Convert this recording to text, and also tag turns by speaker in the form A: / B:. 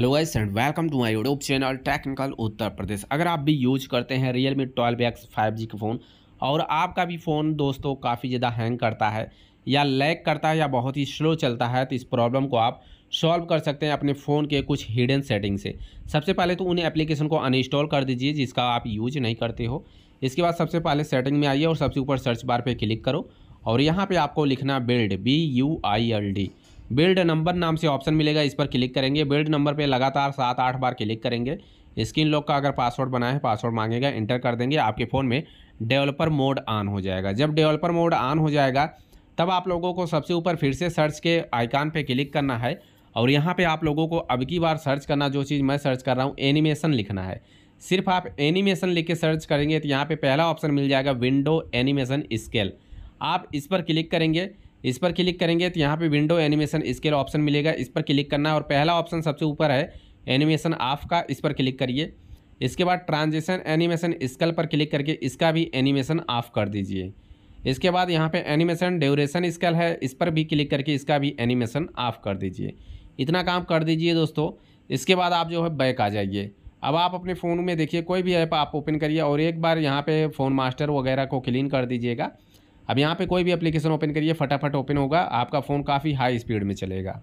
A: hello guys and welcome to my YouTube channel technical Uttar Pradesh अगर आप भी यूज करते हैं Realme twelve X five G का फ़ोन और आपका भी फ़ोन दोस्तों काफ़ी ज़्यादा हैंग करता है या लैग करता है या बहुत ही स्लो चलता है तो इस प्रॉब्लम को आप सॉल्व कर सकते हैं अपने फ़ोन के कुछ हिडन सेटिंग से सबसे पहले तो उन एप्लीकेशन को अनइंस्टॉल कर दीजिए जिसका आप यूज नहीं करते हो इसके बाद सबसे पहले सेटिंग में आइए और सबसे ऊपर सर्च बार पर क्लिक करो और यहाँ पर आपको लिखना build B U I L D build number नाम से ऑप्शन मिलेगा इस पर क्लिक करेंगे बिल्ड नंबर पे लगातार सात आठ बार क्लिक करेंगे स्क्रीन लॉक का अगर पासवर्ड बना है पासवर्ड मांगेगा इंटर कर देंगे आपके फ़ोन में डेवलपर मोड ऑन हो जाएगा जब डेवलपर मोड ऑन हो जाएगा तब आप लोगों को सबसे ऊपर फिर से सर्च के आइकान पर क्लिक करना है और यहाँ पर आप लोगों को अब की बार सर्च करना जो चीज़ मैं सर्च कर रहा हूँ एनिमेशन लिखना है सिर्फ आप एनिमेशन लिख के सर्च करेंगे तो यहाँ पे पहला ऑप्शन मिल जाएगा विंडो एनिमेशन स्केल आप इस पर क्लिक करेंगे इस पर क्लिक करेंगे तो यहाँ पे विंडो एनिमेशन स्केल ऑप्शन मिलेगा इस पर क्लिक करना है और पहला ऑप्शन सबसे ऊपर है एनिमेशन ऑफ का इस पर क्लिक करिए इसके बाद ट्रांजिशन एनिमेशन स्केल पर क्लिक करके इसका भी एनिमेशन ऑफ कर दीजिए इसके बाद यहाँ पे एनिमेशन ड्यूरेशन स्केल है इस पर भी क्लिक करके इसका भी एनिमेशन ऑफ कर दीजिए इतना काम कर दीजिए दोस्तों इसके बाद आप जो है बैक आ जाइए अब आप अपने फ़ोन में देखिए कोई भी ऐप आप ओपन करिए और एक बार यहाँ पे फ़ोन मास्टर वगैरह को क्लीन कर दीजिएगा अब यहाँ पे कोई भी एप्लीकेशन ओपन करिए फटाफट ओपन होगा आपका फ़ोन काफ़ी हाई स्पीड में चलेगा